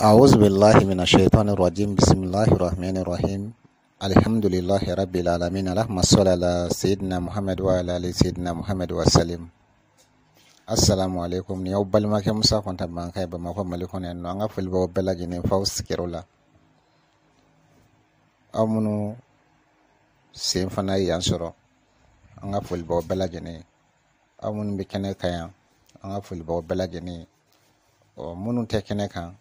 أعوذ بالله من الشيطان الرجيم بسم الله الرحمن الرحيم الحمد لله رب العالمين اللهم صل على سيدنا محمد وعلى آل سيدنا محمد وسلم السلام عليكم ni obbal ma ke musa kon tabban kai ba ma ko malikon en no anga fil bo bela gine faus kirula amunu sen fana yan soro anga fil bo bela gine amunu be kene kayan anga fil bo bela gine o munun te kene kan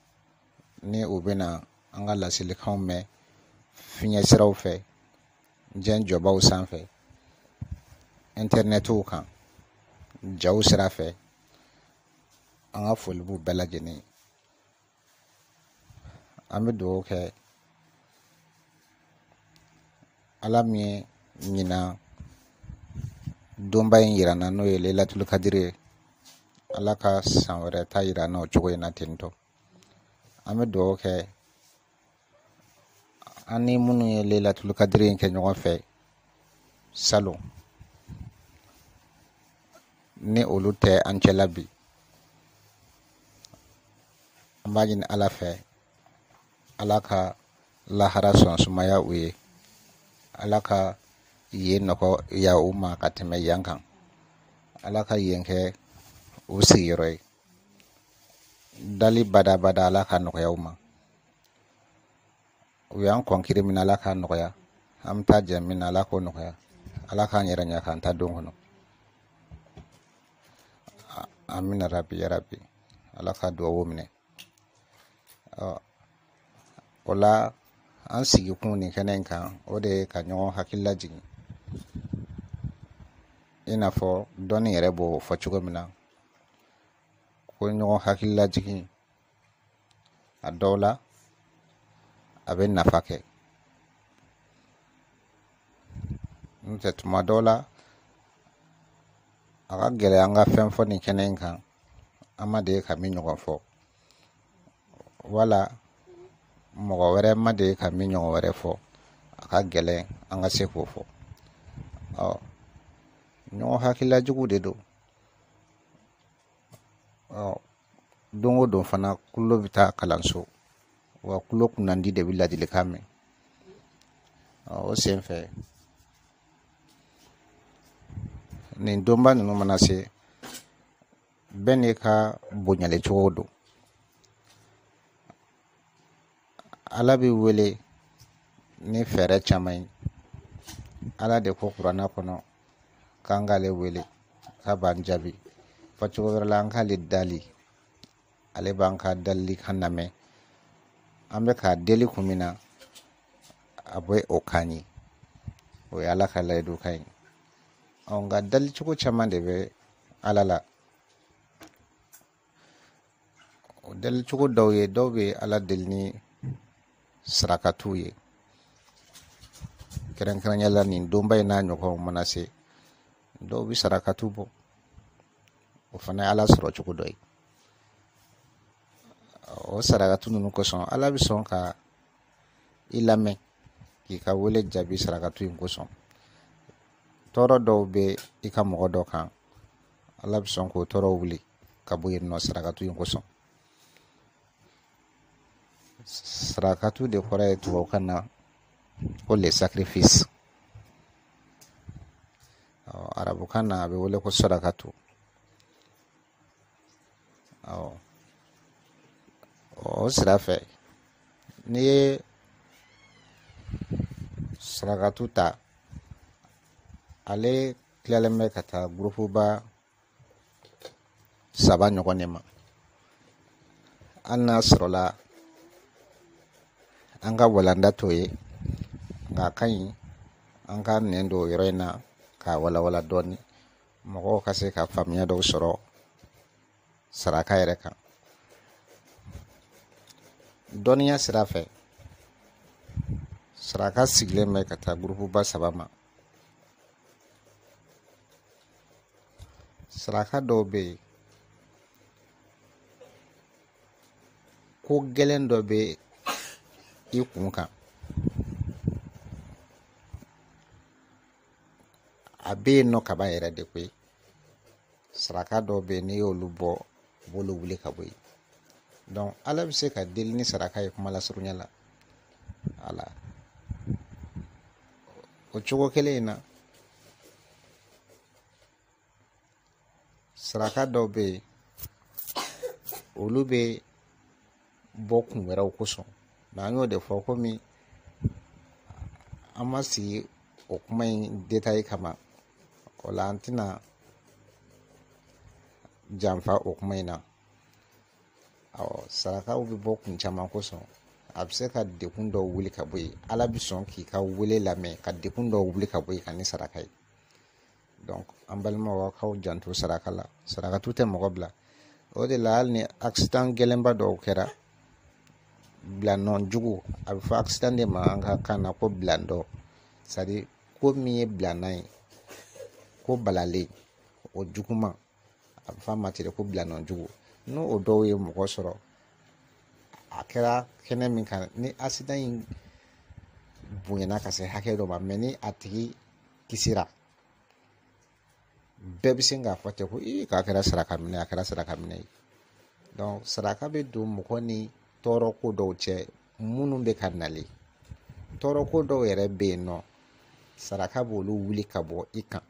ni u bena an ka laselikanw mɛn fiɲɛ siraw fɛ jɛn jɔbaw sanfɛ intɛrinɛtiw kan jaw sira fɛ an ka foli b'u bɛɛ lajɛlen ye an be dugawu kɛ ala min ye ɲina donba in yira n n'o ye layilatulu ye ala ka san wɛrɛ ta yira na o cogo in na ten an be dugawu kɛ an ni minnu ye lelatulu kadiri kɛ ɲɔgɔn fɛ salon ni olu tɛ an cɛla bi an b'a ɲini ala fɛ ala ka lahara sɔn sumaya u ye ala ka ye nɔgɔ ya u ma ka tɛmɛ yan kan ala ka yen kɛ u sigiyɔrɔ ye dali badabada ala ka nɔgɔya ma u y'an kɔn kiri min ala k'a nɔgɔya an bɛ taa jɛ min na ala k'o nɔgɔya ala k'an yɛrɛ ɲɛ k'an ta don kɔnɔ amina rabi yarabi ala ka duwawu minɛ o la an sigikun nin kɛnɛ kan o de ye ka ɲɔgɔn hakili lajigin i n'a fɔ dɔnni yɛrɛ b'o fɔ cogo min na ko ɲɔgɔn hakilila jigin a dɔw la a bɛ nafa kɛ n'o tɛ tuma dɔw la a ka gɛlɛya an ka fɛn fɔ nin kɛnɛ in kan an ma deli ka min ɲɔgɔn fɔ wala mɔgɔ wɛrɛ ma deli ka min ɲɔgɔn wɛrɛ fɔ a ka gɛlɛn an ka se k'o fɔ ɔ ɲɔgɔn hakililajugu de don don o don fana kulo bɛ taa kalanso wa kulo kunnandi de bi ladilikan mɛn o sen fɛ nin donba ninnu mana se bɛɛ n'i ka bonyali cogo don ala b'i wele ni fɛɛrɛ caman ye ala de ko kuranna kɔnɔ k'an k'ale wele k'a b'an jaabi fɔcogo wɛrɛ la an k'ale dali ale b'an ka dalili kan lamɛn an bɛ k'a deli kun a bɛ o kan o ye ala ka layidu ka ye dali cogo caman de bɛ ala la o dali cogo dɔw ye dɔw bɛ ala deli ni sarakatiw ye kɛrɛnkɛrɛnnenya nin donba in n'a ɲɔgɔnw mana se dɔw bɛ sarakatiw bɔ o fana ye ala sɔrɔ cogo dɔ ye o sarakatu ninnu kosɔn ala bɛ sɔn ka i lamɛn k'i ka wele jaabi sarakatu in kosɔn tɔɔrɔ dɔw bɛ i ka mɔgɔ dɔ kan ala bɛ sɔn k'o tɔɔrɔ wuli ka bɔ yen nɔ sarakatu in kosɔn sarakatu de kɔrɔ ye tubabukan na ko le sacrifice arabukan na a bɛ wele ko sarakatu ɔ oh. o oh, sira fɛ n'i ye sarakatu ta ale tilalen bɛ ka taa gurupuba saba ɲɔgɔn de ma hali n'a sɔrɔla an ka walanda t'o ye nka a ka ɲi an ka nɛn don o yɔrɔ in na k'a walawala dɔɔni mɔgɔw ka se ka faamuya dɔw sɔrɔ saraka yɛrɛ kan dɔnniya sira fɛ saraka sigilen bɛ ka taa gurupuba saba ma saraka dɔw bɛ yen ko gɛlɛn dɔ bɛ i kun kan a bɛ yen nɔ kaba yɛrɛ de koyi saraka dɔw bɛ yen n'i y'olu bɔ b'olu wuli ka bɔ yen ala bɛ se ka deli ni saraka ye kuma lasurunya la ala o cogo kelen in na saraka dɔw bɛ yen olu bɛ bɔ kun wɛrɛw kosɔn an y'o de fɔ komi an ma sigi o kuma in kama o la an tɛna janfa o kuma in na awɔ sarakaw bɛ bɔ kun caman kosɔn a bɛ se ka dekun dɔw wuli ka bɔ yen ala bɛ sɔn k'i ka wele lamɛn ka dekun dɔw wuli ka bɔ yen ka ni saraka ye an balimaw k'aw janto saraka la sarakatu tɛ mɔgɔ bila o de la hali ni akisidan gɛlɛnba dɔw kɛra bilanɔn a bɛ fɔ akisidan de ma an ka kan na ko bilandɔ c'est à dire ko min ye bilanan ye ko balalen o juguman a bɛ f'a ma ten de ko bilanjugu n'o o dɔw ye mɔgɔ sɔrɔ a kɛra kɛnɛ min kan ni asidan in bonyana ka se hakɛ dɔ ma ni a tigi kisira bɛɛ bɛ se k'a fɔ ten ko ee k'a kɛra saraka minɛ a kɛra saraka minɛ ye saraka bɛ don mɔgɔ ni tɔɔrɔ ko dɔw cɛ minnu bɛ ka nali tɔɔrɔ ko dɔw yɛrɛ bɛ yen nɔ saraka b'olu wuli ka bɔ i kan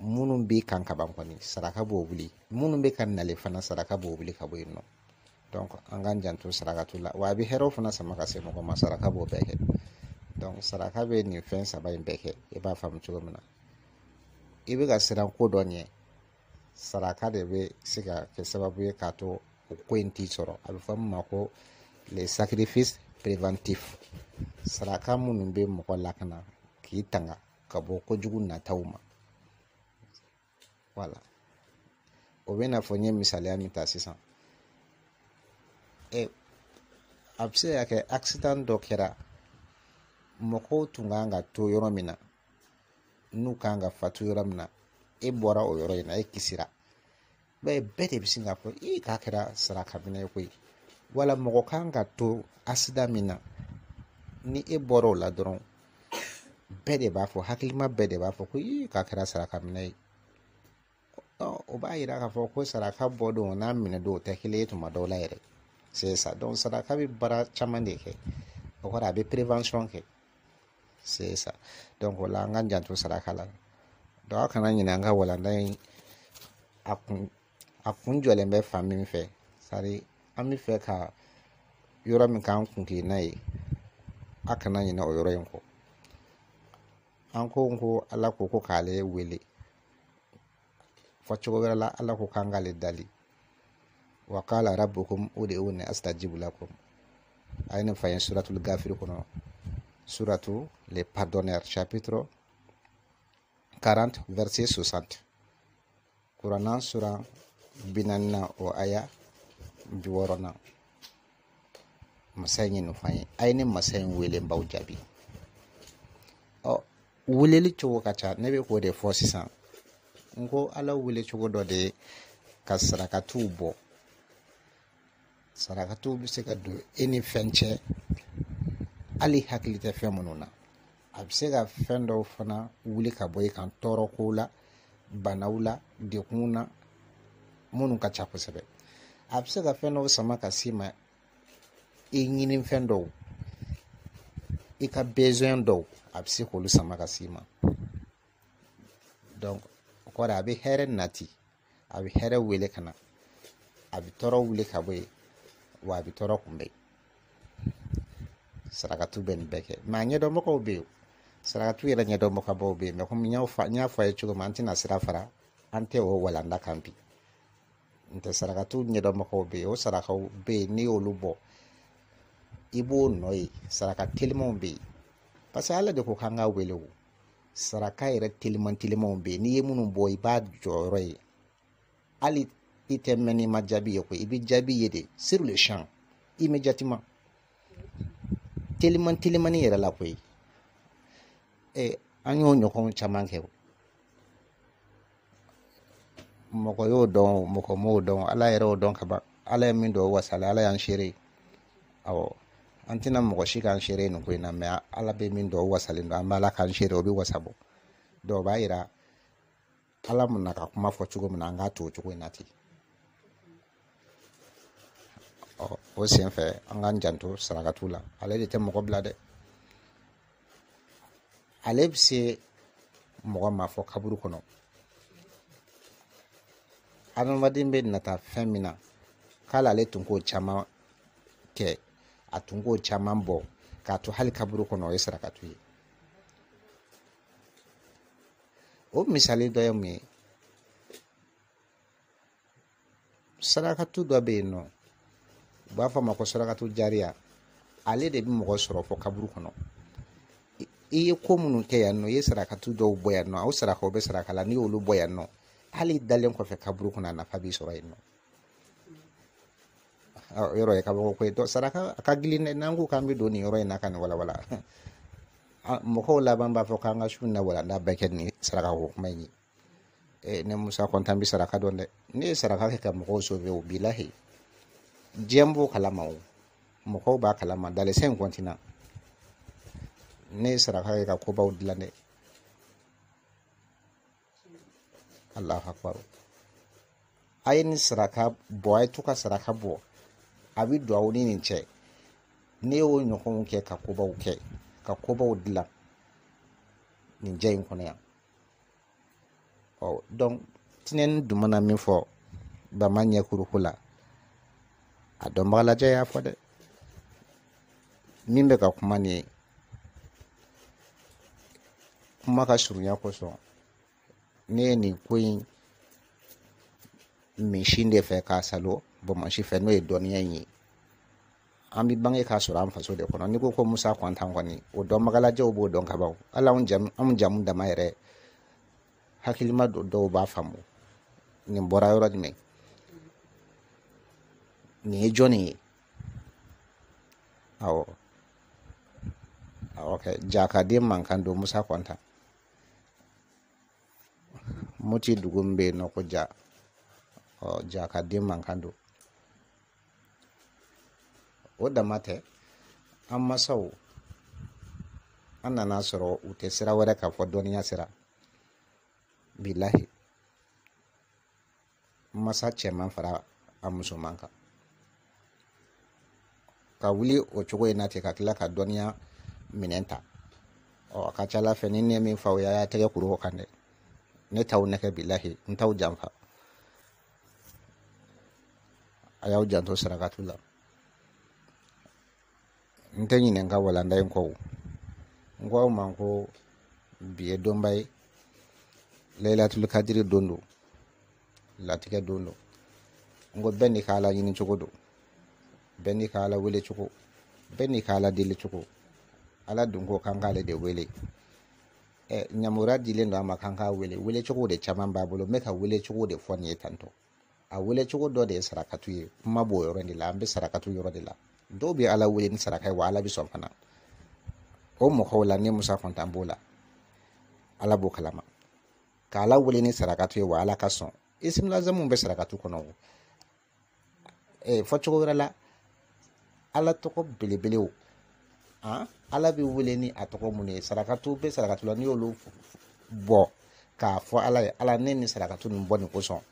minnu be kan ka ban kɔni saraka b'o wuli minnu bɛ ka nale fana saraka b'o wuli ka bo yen nɔ an k'an janto sarakatu la wa a bɛ hɛrɛw fana sama ka se mɔgɔ ma saraka b'o bɛɛ kɛ saraka be nin fɛn saba in bɛɛ kɛ i b'a e faamu cogo min na i e bɛ ka siran ko dɔ ɲɛ saraka de be se ka kɛ sababu ye k'a to o ko in t'i sɔrɔ a bɛ fɔ min ma ko le sacrifice préventif saraka minnu bɛ mɔgɔ lakana k'i tanga ka bɔ kojugu nataw ma wala o bɛn'a fɔ n ye misaliya min ta sisan ɛ a bɛ se ka kɛ akisidan dɔ kɛra mɔgɔw tun kan ka to yɔrɔ min na n'u kan ka fatu yɔrɔ min na e bɔra o yɔrɔ in na e kisira bɛɛ bɛɛ de bɛ sin k'a fɔ i k'a kɛra saraka minɛ ye koyi wala mɔgɔ kan ka to asida min na ni e bɔra o la dɔrɔn bɛɛ de b'a fɔ hakilima bɛɛ de b'a fɔ ko i k'a kɛra saraka minɛ ye o b'a yira k'a fɔ ko saraka bɔ don n'a minɛ don o tɛ kelen ye tuma dɔw la yɛrɛ sisan saraka bɛ baara caman de kɛ o kɔrɔ a bɛ kɛ sisan o la an ka janto saraka la a kana ɲinɛ an ka walanda in a kun a kun jɔlen bɛ fan min fɛ sari an bɛ fɛ ka yɔrɔ min k'an kun ye a kana ɲinɛ o yɔrɔ in kɔ an ko ko ala ko ko k'ale wele fɔcogo wɛrɛ la ala ko k'an k'ale dali wa k'ala rabbukum ud'uni astajibu lakum a ye nin fa ye suratul gafiri kɔnɔ suratu le pardonneur chapitre 40 verset 60 kuranna sura binanina o aya biwɔrɔna masa in ye nin ye a ye ne masa in wele jaabi ɔ weleli cogo ka ca ne bɛ k'o de fɔ sisan n ko ala wele cogo dɔ de ka sarakatuw bɔ sarakatuw bɛ se ka don e ni fɛn cɛ hali hakili tɛ fɛn minnu na a bɛ se ka fɛn dɔw fana wuli ka bɔ i kan tɔɔrɔ kow la banaw la dekun na minnu ka ca kosɛbɛ a bɛ se ka fɛn dɔw sama ka s'i ma i ɲini fɛn dɔw i ka dɔw a bɛ se k'olu sama ka s'i ma o kɔrɔ a bɛ hɛrɛ nati a bɛ hɛrɛ wele ka na a bɛ tɔɔrɔ wuli ka bɔ yen wa a bɛ tɔɔrɔ kunbɛn sarakatu bɛ nin bɛɛ kɛ mɛ a ɲɛdɔnbagaw bɛ yen sarakatu yɛrɛ ɲɛdɔnbagaw bɛ yen mɛ komi n y'a fɔ a ye cogo min an tɛna sira fara an tɛ o walanda kan bi n tɛ sarakatu ɲɛdɔnbagaw bɛ yen o sarakaw bɛ yen n'i y'olu bɔ i b'o nɔ ye saraka telimanw bɛ yen paseke ala de ko k'an ka wele o saraka yɛrɛ teliman telimanw bɛ yen n'i ye minnu bɔ i b'a jɔyɔrɔ ye hali i tɛ mɛn n'i ma jaabi ye koyi i bɛ jaabi ye de sur le champ immédiatement teliman telimani yɛrɛ la koyi ɛ an y'o ɲɔgɔn caman kɛ mɔgɔ y'o dɔn mɔgɔ m'o dɔn ala yɛrɛ y'o dɔn ka ala ye min dɔn wasala ala y'an seere awɔ an tɛna mɔgɔ si k'an seere nin ko in na mɛ ala bɛ min dɔn o wasalen don an bɛ ala k'an seere o bɛ wasa bɔ o b'a yira ala mun na ka kuma fɔ cogo min na an k'a to o cogo in na ten ɔ o sen fɛ an k'an janto sarakatu la ale de tɛ mɔgɔ bila dɛ ale bɛ se mɔgɔ ma fɔ kaburu kɔnɔ adamaden bɛ nata fɛn min na k'ale tun k'o caman kɛ a tun k'o caman bɔ k'a to hali kaburu kɔnɔ o ye sarakatu ye o misali dɔ ye mun ye sarakatu dɔ bɛ yen nɔ u b'a fɔ ma ko sarakatu jariya ale de bɛ mɔgɔ sɔrɔ fɔ kaburu kɔnɔ i ye ko minnu kɛ yan nɔ i ye sarakatu dɔw bɔ yan nɔ aw sarakaw bɛ saraka la n'i y'olu bɔ yan nɔ hali dalen kɔfɛ kaburu kɔnɔ a nafa b'i sɔrɔ yen nɔ yɔrɔ ah, ye ka bɔ ko dɔ sara a ka gili dɛ k'an bɛ don nin yɔrɔ in na ka nin walawala mɔgɔw laban b'a fɔ k'an ka su na walanda bɛɛ kɛ nin saraka ko kuma in ye eh, ne musa kɔntan bɛ saraka dɔn dɛ ne ye saraka kɛ ka mɔgɔw sobe o b'i diɲɛ b'o kalama o mɔgɔw b'a kalama dalisa in kɔntina ne ye saraka kɛ ka kobaw dilan dɛ alahu akbar a ye nin saraka bɔ a ye to ka saraka bɔ a bɛ don aw ni nin cɛ ne y'o ɲɔgɔnw kɛ ka kobaw kɛ ka kobaw dilan nin jɛ in kɔnɔ yan ɔ dɔn tinɛni dun mana min fɔ ba ma la a dɔnbaga lajɛ y'a fɔ dɛ min bɛ ka kuma nin ye kuma ka surunya kosɔn ne ye nin ko in min de fɛ k'a salo bɔnmasi fɛ n'o ye dɔnniya in ye an bi bange k'a sɔrɔ an faso de kɔnɔ n'i ko ko musa kɔntan kɔni o dɔnbagalajɛw b'o dɔn kaban hali anw jamu anw jamu dama yɛrɛ hakilima dɔw b'a faamu nin bɔra yɔrɔ jumɛn nin ye jɔnni ye awɔ awɔ kɛ jakaden mankan don musa kɔntan moti dugu min bɛ yen nɔ ko ja ɔ jakaden mankan don o dama an masaw an nana sɔrɔ u sira wɛrɛ k'a fɔ dɔnniya sira bilahi masa cɛman fara a musoman ka wuli o cogo in na ten ka tila ka dɔnniya minɛn ɔ a ka ca ala fɛ ni ne min faw y'a tɛgɛ kuru o kan dɛ ne t'aw nɛgɛ bilahi n t'aw janfa a y'aw janto sarakatu la n tɛ ɲininka walanda in kɔ n ko aw ko bi ye donba kadiri don do latigɛ don do ka ala ɲini cogo do bɛɛ ka ala wele cogo bɛɛ ka ala deli cogo ala dun ko kan k'ale de wele ɛ ɲamura dilen don a kan k'a wele wele cogo de caman b'a bolo n ka wele cogo de fɔ nin ye tantɔ a wele cogo dɔ de sarakatu ye kuma b'o yɔrɔ de la an bɛ sarakatu yɔrɔ de la dɔw bɛ ala wele ni saraka ye wa ala bɛ sɔn fana o mɔgɔw la ni musa kɔntan b'o la ala b'o kalama ka ala wele ni sarakatu ye wa ala ka sɔn isimilazamu bɛ sarakatu kɔnɔ o e, fɔ cogo wɛrɛ la ala tɔgɔ belebelew an ala bɛ wele ni a tɔgɔ mun ye sarakatu bɛ sarakatu la n'i y'olu bɔ k'a fɔ ala ye ala ne ni sarakatu nin bɔ nin kosɔn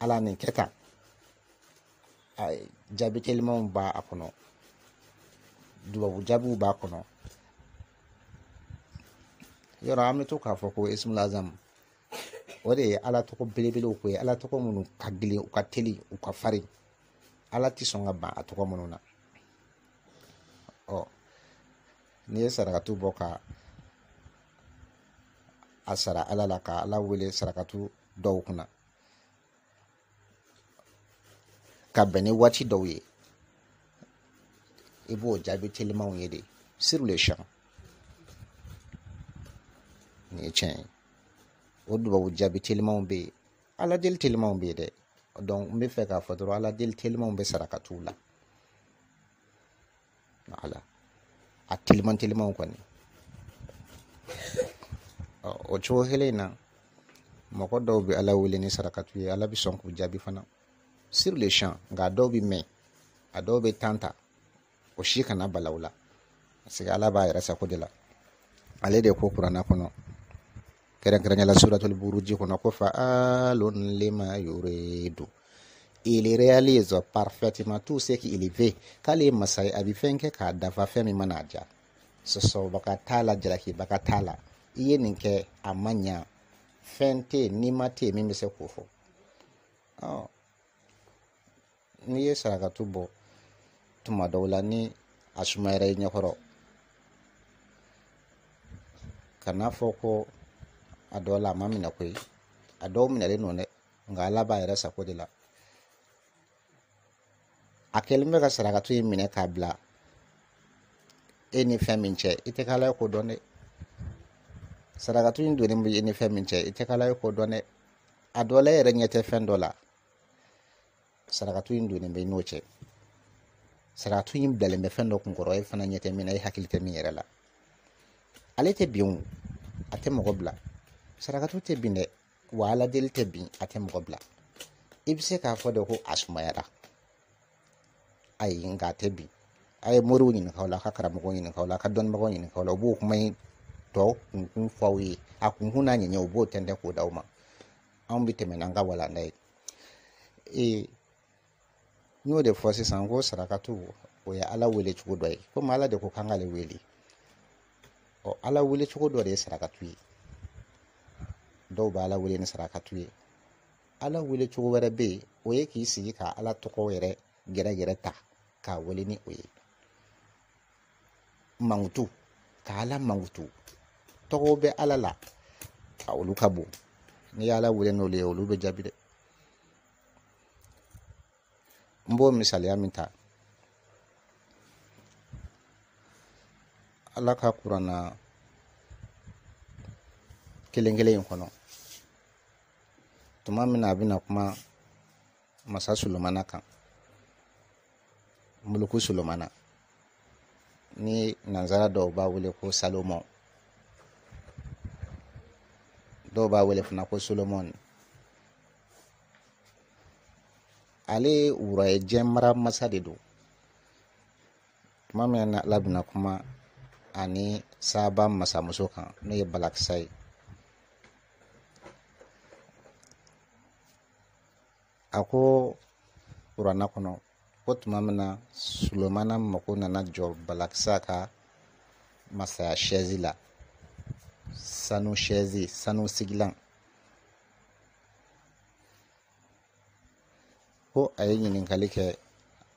ala nin kɛ tan jaabi telimanw b'a kɔnɔ dubabu jaabiw b'a kɔnɔ yɔrɔ an bɛ to k'a fɔ ko ismulazam o de ye ala tɔgɔ belebelew ko ye ala tɔgɔ minnu ka gɛlɛn u ka teli u ka farin ala tɛ sɔn ka ban a tɔgɔ minnu na ɔ n'i ye sarakatu bɔ ka a sara ala la ka ala wele sarakatu dɔw kunna ka bɛn ni waati dɔw ye i b'o jaabi telimanw ye de sur le champ nin ye tiɲɛ ye o dubabu jaabi telimanw be yen ala deli telimanw bɛ yen dɛ n bɛ fɛ k'a fɔ dɔrɔn ala deli telimanw bɛ saraka t'u la ala a teliman telimanw kɔni o cogo kelen na mɔgɔ dɔw bɛ ala wele ni sarakatu ye ala bɛ sɔn k'u jaabi fana sur le champ nka a dɔw bɛ mɛn a dɔw bɛ tan ta o si kana bala o la paseke ala b'a yɛrɛ sago de la ale de ko kuranna kɔnɔ kɛrɛnkɛrɛnyala suratul buruji kɔnɔ ko fa alun lima yuridu il réalise parfaitement tout ce qui il veut k'ale masa ye a bɛ fɛn kɛ k'a dafa fɛn min mana a ja sɔsɔbaga t'a la jalakibaga t'a la i ye nin kɛ a ma ɲa fɛn tɛ yen n'i ma tɛ yen min bɛ se k'o fɔ n'i ye sarakatu bɔ tuma dɔw la ni a sumayara i ɲɛkɔrɔ ka fɔ ko a dɔw la a ma minɛ koyi a dɔw minɛlen don dɛ nka ala b'a yɛrɛ sago de la a kɛlen bɛ ka sarakatu in minɛ k'a bila e ni fɛn min cɛ i tɛ k'ala ye ko dɔn dɛ sarakatu in donnen bɛ e ni fɛn min cɛ i tɛ k'ala ye ko dɔn dɛ a dɔ la e yɛrɛ ɲɛ tɛ fɛn dɔ la sarakatu in donnen bɛ n'o cɛ saratu in bilalen bɛ fɛn dɔ kunkɔrɔ e fana ɲɛ tɛ min na e hakili tɛ min yɛrɛ la ale tɛ bin o a tɛ mɔgɔ bila sarakatu tɛ bin dɛ wa ala tɛ bin a tɛ mɔgɔ bila i bɛ se k'a fɔ de ko a sumayara ayi nka a tɛ bin a ye moriw ɲininka o la a ka karamɔgɔw ɲininka o la a ka dɔnnibagaw ɲininka o la u b'o kuma in tɔ kunkun fɔ aw ye a kunkun n'a ɲɛɲɛ u b'o tɛntɛn k'o d'aw ma anw bɛ tɛmɛ n'an ka walanda ye ee, N y'o de fɔ sisan ko sarakatu o ye ala wele cogo dɔ ye komi ala de ko k'an k'ale wele ɔ ala wele cogo dɔ de ye sarakatu ye dɔw bɛ ala wele ni sarakatu ye ala wele cogo wɛrɛ bɛ yen o ye k'i sigi ka ala tɔgɔ yɛrɛ gɛrɛ ta k'a wele ni o ye mankutu ka ala mankutu tɔgɔw bɛ ala la a olu ka bon n'i y'ala wele n'olu ye olu bɛ jaabi dɛ b'o misaliya min ta ala ka kuranna kelen kelen kɔnɔ tuma min na a kuma masa solomana kan muluku solomana ni nanzara dɔw b'a wele ko salomon dɔw b'a wele fana ko solomon ale wura ye diɲɛ mara masa de don tuma min na ala bɛna kuma ani saba masamuso kan n'o ye balakisa ye a ko kuranna kɔnɔ ko tuma min na sulomana mako nana jɔ balakisa ka masaya shɛzi la sanu shɛzi sanu sigilan ko a ye ɲininkali kɛ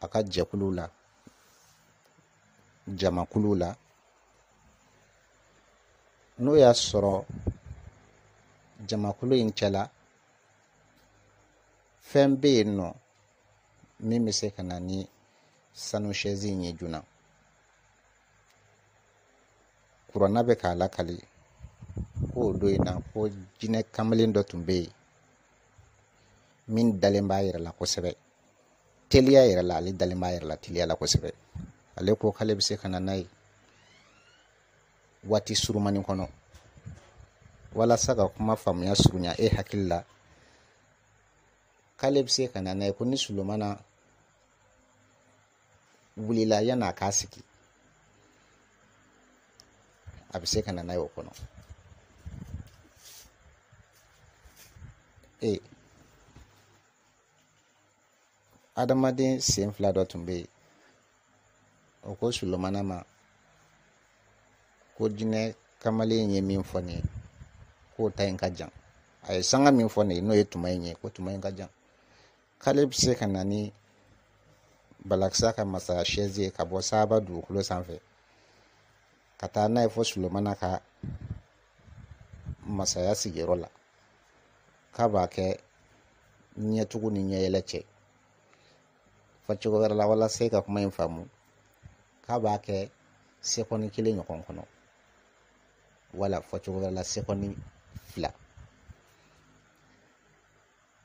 a ka jɛkulu la jamakulu la n'o y'a sɔrɔ jamakulu in cɛla fɛn bɛ yen nɔ min bɛ se ka na ni sanusɛzi in ye joona kuranna bɛ k'a lakali k'o don in na ko jinɛ kamalen dɔ tun bɛ yen min dalen b'a yɛrɛ la kosɛbɛ teliya yɛrɛ la ale dalen b'a yɛrɛ la teliya la kosɛbɛ ale ko k'ale bɛ se ka na n'a ye waati surumani kɔnɔ walasa ka kuma faamuya surunya e hakili la k'ale bɛ se ka na n'a ye ko ni sulomana wulila yan'a k'a sigi a bɛ se ka na n'a ye o kɔnɔ ee adamaden sen fila dɔ tun bɛ yen o ko sulomana ma ko jinɛ kamalen ye min fɔ ne ye k'o ta in ka jan a ye sanga min fɔ ne ye n'o ye tuma in ye ko tuma in ka jan k'ale bɛ se ka na ni balakisa ka masaya sɛzi ye ka bɔ saaba dugukolo sanfɛ ka taa n'a ye fɔ sulomana ka masaya sigiyɔrɔ la k'a b'a kɛ ɲɛtugu ni ɲɛyɛlɛ cɛ fɔ cogo wɛrɛ la walasa e ka kuma in faamu k'a b'a kɛ sekɔni kelen ɲɔgɔn kɔnɔ wala fɔ wɛrɛ la sekɔni fila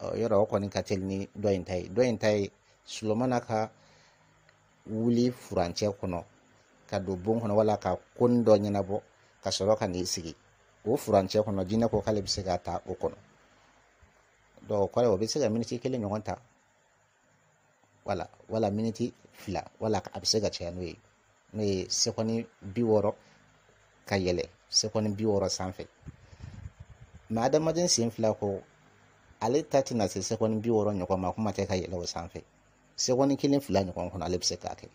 ɔ yɔrɔ o kɔni ka teli ni dɔ in ta ye dɔ in ta ye sulomana ka wuli furancɛ kɔnɔ ka don bon kɔnɔ wala ka koni dɔ ɲɛnabɔ ka sɔrɔ ka n'i sigi o furancɛ kɔnɔ jinɛ ko k'ale bɛ se k'a ta o kɔnɔ dɔw kɔrɔ o bɛ se ka miniti kelen ɲɔgɔn ta wala wala miniti fila wala a bɛ se ka caya n'o ye n'o ye sekɔni bi wɔɔrɔ ka yɛlɛ sekɔni bi wɔɔrɔ sanfɛ mɛ adamaden sen fila ko ale ta tɛna se sekɔni bi wɔɔrɔ ɲɔgɔn ma kuma tɛ ka yɛlɛ o sanfɛ sekɔni kelen fila ɲɔgɔn kɔnɔ ale bɛ se k'a kɛ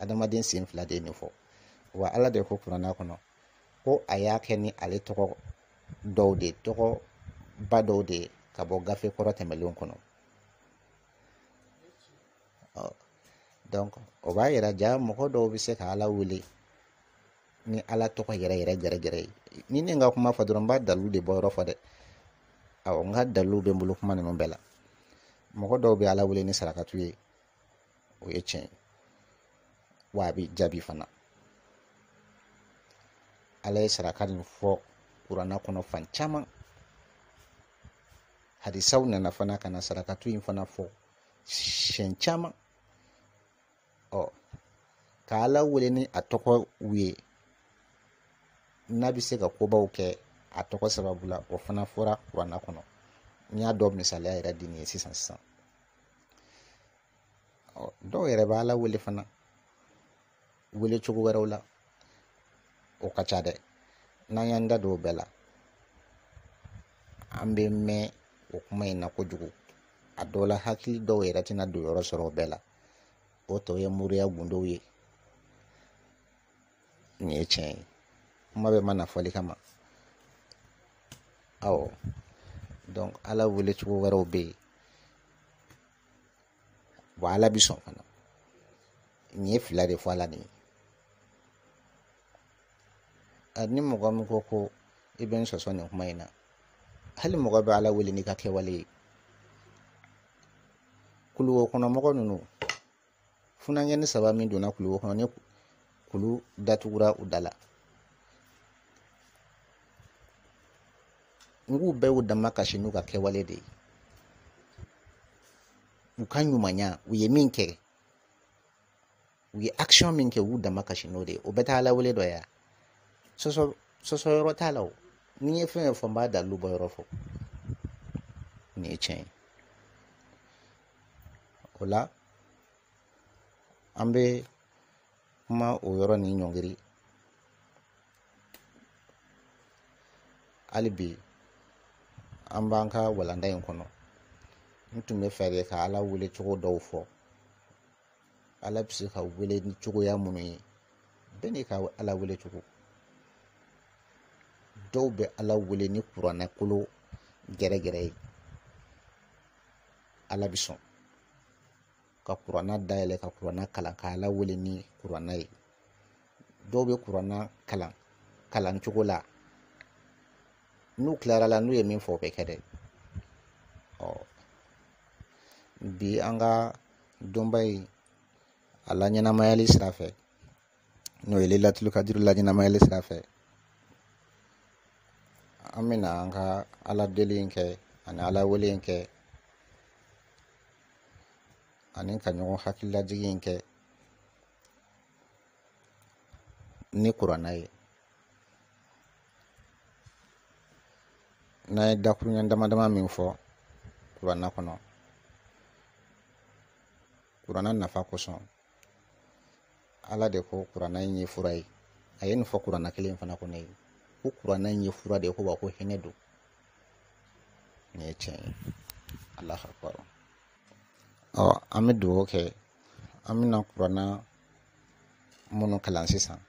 adamaden sen fila de ye nin fɔ wa ala de ko kuranna kɔnɔ ko a y'a kɛ ni ale tɔgɔ dɔw de tɔgɔ ba dɔw de ka bɔ gafe kɔrɔ tɛmɛnlenw kɔnɔ o b'a yira ja mɔgɔ dɔw be se ka ala wele ni ala tɔgɔ yɛrɛ yɛrɛ gɛrɛ ye ni ne ka kuma fɔ dɔrɔn n b'a dalilu de bɔ fɔ dɛ awɔ n ka dalilu bɛ n bolo kuma ninnu bɛɛ la mɔgɔ dɔw bɛ ala wele ni sarakatu ye o ye tiɲɛ wa a bɛ jaabi fana ala ye saraka nin fɔ kuranna kɔnɔ fan caman hadisaw nana fana ka na sarakatu in fana fɔ siɲɛ caman Ɔ k'a la wele ni a tɔgɔ ye n'a bɛ se ka kobaw kɛ a tɔgɔ sababu la o fana fɔra kuranna kɔnɔ n y'a dɔ misaliya yɛrɛ di nin ye sisan sisan ɔ dɔw yɛrɛ b'a la wele fana wele cogo wɛrɛw la o ka ca dɛ n'an y'an da don o bɛɛ la an bɛ mɛn o kuma in na kojugu a dɔw la hakili dɔw yɛrɛ tɛna don yɔrɔ sɔrɔ o bɛɛ la o tɔw ye moriya gundow ye ni ye tiɲɛ ye kuma bɛ mana fɔli kama awɔ ala welecogo wɛrɛw bɛ yen wa ala bi sɔn fana nin ye fila de fɔ ala nin ni mɔgɔ min ko ko i bɛ n sɔsɔ nin kuma in na hali mɔgɔ bɛ ala wele n'i ka kɛwale ye kuluwo kɔnɔ mɔgɔ ninnu funankɛni saba min donna kuluwo kɔnɔ ni kulu datugura u da la n k'u bɛɛ y'u dama kasi n'u ka kɛwale de ye u ka ɲumanya u ye min kɛ u ye action min kɛ u y'u dama kasi n'o de ye o bɛɛ t'a lawale dɔ ya sɔsɔ sɔsɔ t'a la o ni ye fɛn fɔ n b'a dalilu bɔ yɔrɔ fɔ nin ye tiɲɛ ye o la an bɛ kuma o yɔrɔ nin ɲɔngiri hali bi an b'an ka walanda in kɔnɔ n tun bɛ fɛ de ka ala wele cogo dɔw fɔ ala bɛ se ka wele ni cogoya minnu ye bɛɛ n'i ka ala wele cogo dɔw bɛ ala wele ni kuranɛ kolo gɛrɛgɛrɛ ye ala bɛ sɔn ka kuranna dayɛlɛ ka kuranna kalan k'a lawuli ni kuranna ye dɔw bɛ kuranna kalan kalan la n'u tilara n'u ye min fɔ bɛ kɛ dɛ bi an ka dɔnba in a laɲɛnamayali sira fɛ n'o ye lelatul kadiri laɲɛnamayali sira fɛ an bɛna an ka ala deli kɛ ani ala wele kɛ ani ka ɲɔgɔn hakililajigi kɛ ni kuranna ye nan ye dakuruɲa dama dama min fɔ kuranna kɔnɔ kuranna nafa kosɔn ala de ko kuranna in ye fura ye a ye nin fɔ kuranna kelen fana kɔnɔ ye ko kuranna in ye fura de ye ko wa ko hinɛ don nin ye tiɲɛ ye alahu akbar an bɛ dugawu kɛ an bɛna kuranna minnu kalan sisan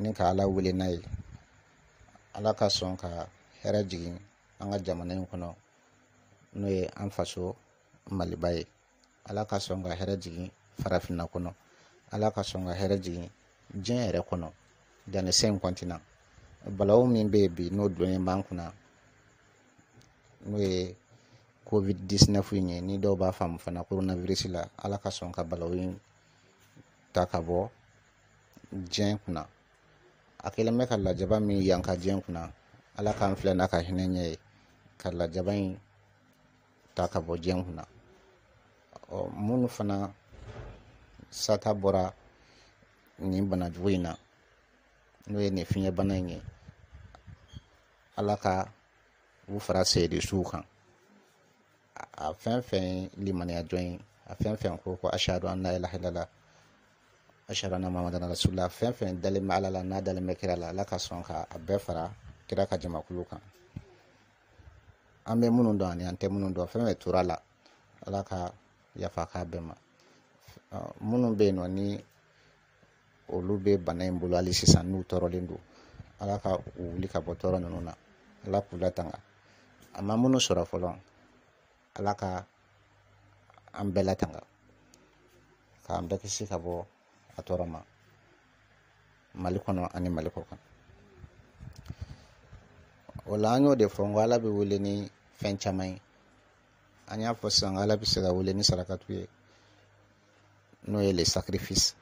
ni ka ala wele n'a ye ala ka sɔn ka hɛrɛ jigin an ka jamana in kɔnɔ n'o ye an faso maliba ye ala ka sɔn ka hɛrɛ jigin farafinna kɔnɔ ala ka sɔn ka hɛrɛ jigin diɲɛ yɛrɛ kɔnɔ danni in kɔntina balawu min bɛ yen bi n'o donnen b'an kunna n'o ye covid 19 in ye ni dɔw b'a faamu fana coronavirus la ala ka sɔn ka balawu in ta ka bɔ diɲɛ kunna a kɛlen bɛ ka lajaba min yanka diɲɛ kunna ala k'an filɛ n'a ka hinɛ ɲɛ ye ka lajaba in ta ka bɔ diɲɛ kunna ɔ minnu fana sata bɔra nin bana jugu in na n'o ye nin fiɲɛ bana in ye ala ka u fara seyidisiw kan a fɛn fɛn limaniya dɔ ye a fɛn fɛn ko ko ashadu an la ilaha illallah ashadu anna muhammadan rasulullah fɛn fɛn dalen bɛ ala la n'a dalen bɛ kira la ala ka sɔn ka a bɛɛ fara kira ka jamakulu kan an bɛ minnu dɔn ani an tɛ minnu dɔn fɛn fɛn tora la ala ka yafa k'a bɛɛ ma minnu bɛ yen nɔ ni olu bɛ bana in bolo hali sisan n'u tɔɔrɔlen don ala ka u wuli ka bɔ tɔɔrɔ ninnu na ala k'u latanga a ma minnu sɔrɔ fɔlɔ ala ka an bɛɛ tanga k'an bɛɛ kisi ka bɔ a tɔɔrɔ ma mali kɔnɔ ani mali kɔ kan o la an y'o de fɔ n ko ala bɛ wele ni fɛn caman ye an y'a fɔ sisan ala bɛ se ka wele ni sarakatu ye n'o ye le sacrifice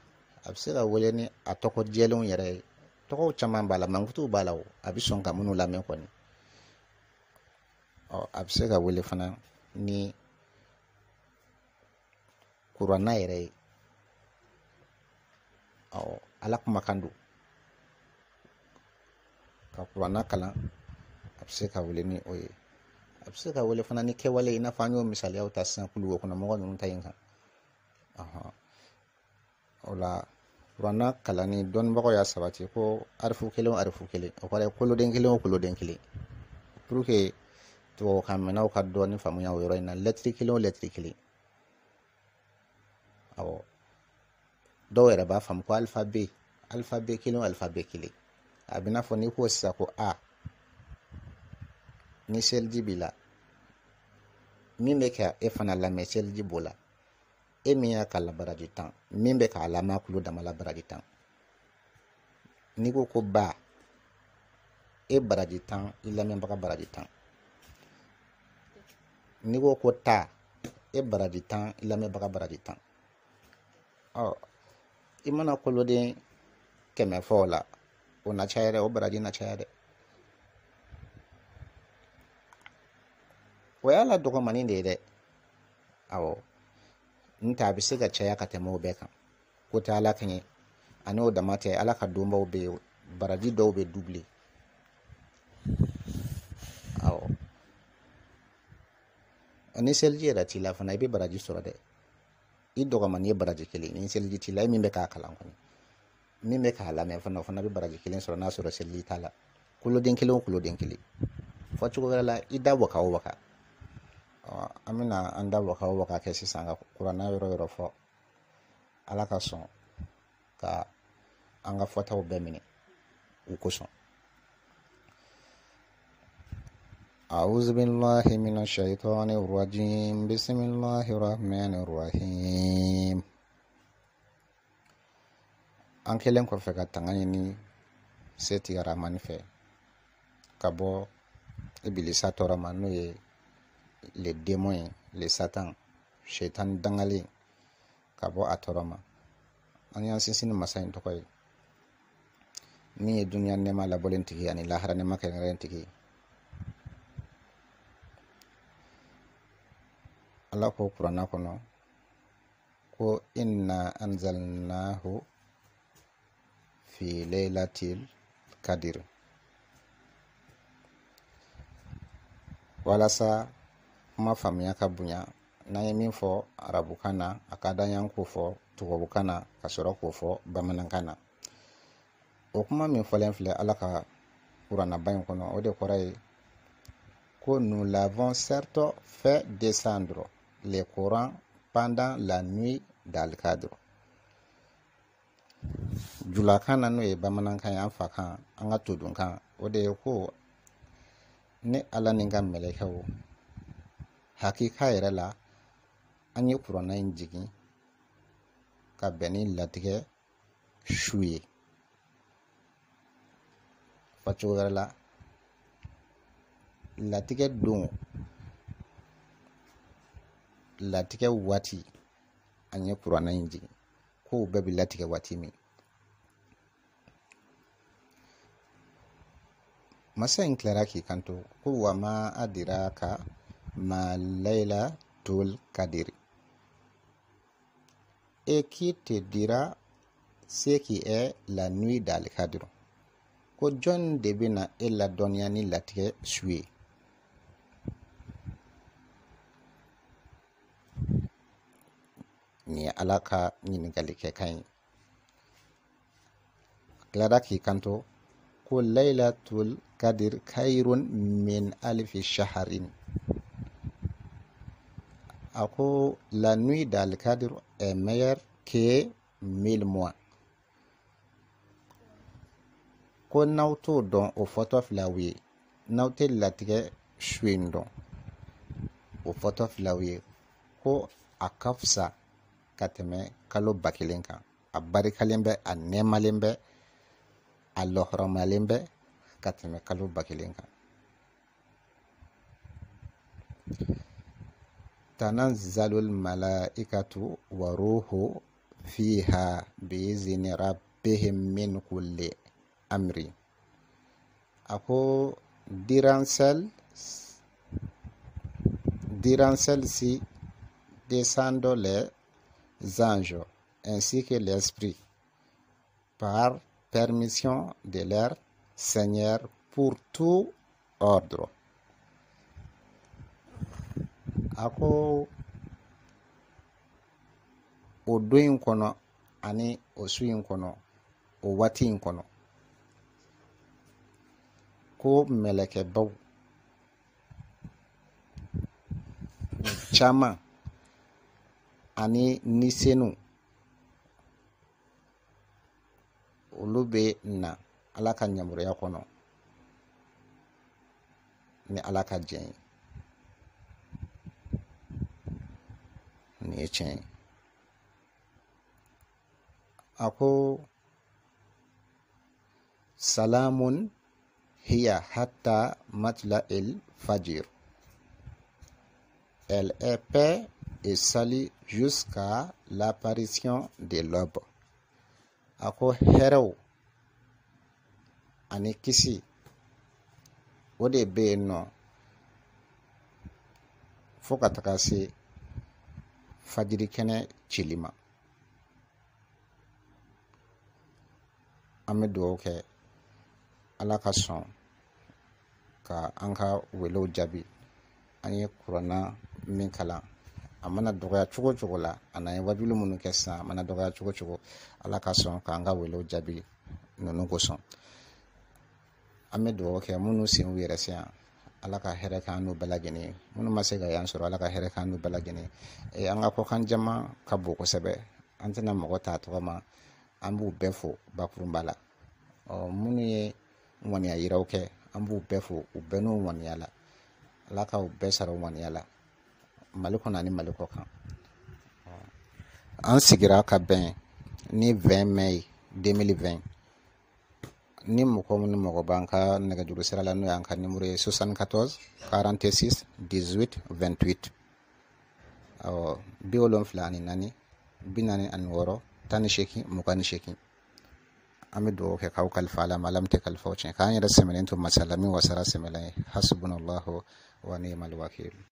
a bɛ se ka wele ni a tɔgɔ jɛlenw yɛrɛ ye tɔgɔw caman b'a la mankutuw b'a la o a bɛ sɔn ka minnu lamɛn kɔni ɔ a bɛ se ka wele fana ni kuranna yɛrɛ ye awɔ ala kumakan don ka kuranna kalan a bɛ se ka wele ni o ye a bɛ se ka wele fana ni kɛwale i n'a fɔ an y'o misaliyaw ta sisan kulukɔnɔmɔgɔ ninnu ta in kan o la kuranna kalan ni dɔnnibagaw y'a sabati ko arifu kelen o arifu kelen o kɔrɔ ye koloden kelen o koloden kelen tubabu kan mɛnnaw ka dɔɔni faamuya o yɔrɔ in na lɛtiri kelen o lɛtiri kelen awɔ dɔw yɛrɛ b'a faamu ko alifabe alifabe kelen o alifabe kelen a bɛ n'a fɔ n'i ko sisan ko a ni seliji b'i la min bɛ ka e fana lamɛn seliji b'o la e min y'a ka labaraji tan min bɛ k'a lamɛn kulo dama la baraji tan n'i ko ko ba e baraji tan i lamɛnbaga baraji tan n'i ko ko ta e baraji tan i lamɛnbaga baraji tan ɔ i mana koloden kɛmɛ fɔ o la o na caya dɛ o baraji na caya dɛ o y'a la dɔgɔmani de ye dɛ awɔ n ta a bɛ se ka caya ka tɛmɛ o bɛɛ kan ko tɛ ala kɛɲɛ ani o dama tɛ ala ka donbaw bɛ yen baraji dɔw bɛ dubile ni seliji yɛrɛ t'i la fana i bɛ baraji sɔrɔ dɛ i dɔgɔmani ye baraji kelen ni seliji t'i la min bɛ k'a kalan kɔni min bɛ k'a lamɛn fana o fana bɛ baraji kelen sɔrɔ n'a sɔrɔ seliji t'a la koloden kelen o koloden kelen fɔ cogo wɛrɛ la i da waka o waka an ah, bɛna an da waka o waka kɛ sisan ka kuranna yɔrɔ yɔrɔ fɔ ala ka sɔn ka an ka fɔtaw bɛɛ minɛ u kosɔn أعوذ بالله من الشيطان الرجيم بسم الله الرحمن الرحيم an kɛlen kɔfɛ ka tanga ɲini se tigɛra mani fɛ ka bɔ ibilisa tɔɔrɔ ma n'o ye le demo ye le satan shetan dangalen ka bɔ a tɔɔrɔ ma an ala ko kuranna kɔnɔ ko inna anzalnahu fi leilatil kadir walasa kuma faamuya ka bonya n'an ye min fɔ arabukana na a ka d'an y'an k'o fɔ ka sɔrɔ k'o fɔ bamanankan na o kuma min fɔlen filɛ ala ka kuranaba in kɔnɔ o de kɔrɔ ye ko nous l'avons certes fait descendre les Corans pendant la nuit d'Al-Qadr. Julakan na n'o ye bamanankan ye an fa kan an ka todunkan o de ye ko ne ala ni ka mɛlɛkɛw hakika yɛrɛ la an ye kuranna in jigin ka bɛn ni latigɛ su ye fɔcogo wɛrɛ la latigɛ don latigɛ wati an ye kuranna in jigin kow bɛɛ bi latigɛ waati min masa in tilara k'i kanto ko wa ma dira ka ma laila tol kadiri e ki te dira se ki e la nui dal kadiro ko jɔn de bena e ladɔniya ni latigɛ su ye ni ye ala ka ɲininkali kɛ kan ye a k'i kanto ko lailatul kadir kairun min alfi shaharin a ko la nuit dal kadir e est meilleur que mille mois ko n'aw t'o dɔn o fɔtɔ filaw ye n'aw tɛ latigɛ su dɔn o fɔtɔ filaw ye ko a ka fisa ka tɛmɛ kalo ba kelen kan a barikalen bɛ a nɛmalen bɛ a lɔhɔrɔmalen bɛ ka tɛmɛ kalo ba kelen kan tanazalul malaikatu wa ruhu fiha biizni rabbihim min kulli amri a ko diransɛl diransɛl si desando le anges ainsi que l'Esprit, par permission de leur Seigneur pour tout ordre. Ako o don ani o su kɔnɔ o waati ko mɛlɛkɛbaw caman ani nisenu olu bɛ na ala ka ɲamuruya kɔnɔ ni ala ka jɛn ye nin ye tiɲɛ ye a ko salamun hiya hatta matla el fajir elle est paix et salut jusqu'à l'apparition de l'aube. Ako ko hɛrɛw ani kisi o de bɛ yen nɔ fo ka taga se fajirikɛnɛ cili ma an bɛ dugawu kɛ ala ka sɔn ka an ka welew jaabi an ye kuranna min kalan a mana dɔgɔya cogo cogo la a n'an ye wajuli minnu kɛ sisan a mana dɔgɔya cogo cogo ala ka sɔn k'an ka welew jaabi ninnu kosɔn an bɛ dugawu kɛ minnu sen yɛrɛ se yan ala ka hɛrɛ k'an n'u bɛɛ lajɛlen minnu ma se ka yan sɔrɔ ala ka hɛrɛ k'an n'u bɛɛ lajɛlen ee, an ka kɔkan jama ka bon kosɛbɛ an tɛna mɔgɔ ta tɔgɔ ma an b'u bɛɛ fo bakurunba la ɔ minnu ye ŋaniya yiraw kɛ an b'u bɛɛ fo u bɛɛ n'u ŋaniya la ala ka u bɛɛ sara u ŋaniya la mali kɔnɔ ani mali kɔ kan an sigira ka bɛn ni vɛn mɛn ye demili vɛn ni mɔgɔ ni mɔgɔ b'an ka nɛgɛjuru sira la n'o y'an ka nimoro ye sosan katɔz karante sis dizuit vɛntuit awɔ bi wolonfila ani naani bi naani ani wɔɔrɔ tan ni seegin mugan ni seegin an bɛ dugawu kɛ k'aw kalifa ala ma ala min tɛ kalifaw tiɲɛ k'an yɛrɛ sɛmɛnen to masala min wasara sɛmɛla ye hasbunallahu wa ni'mal wakil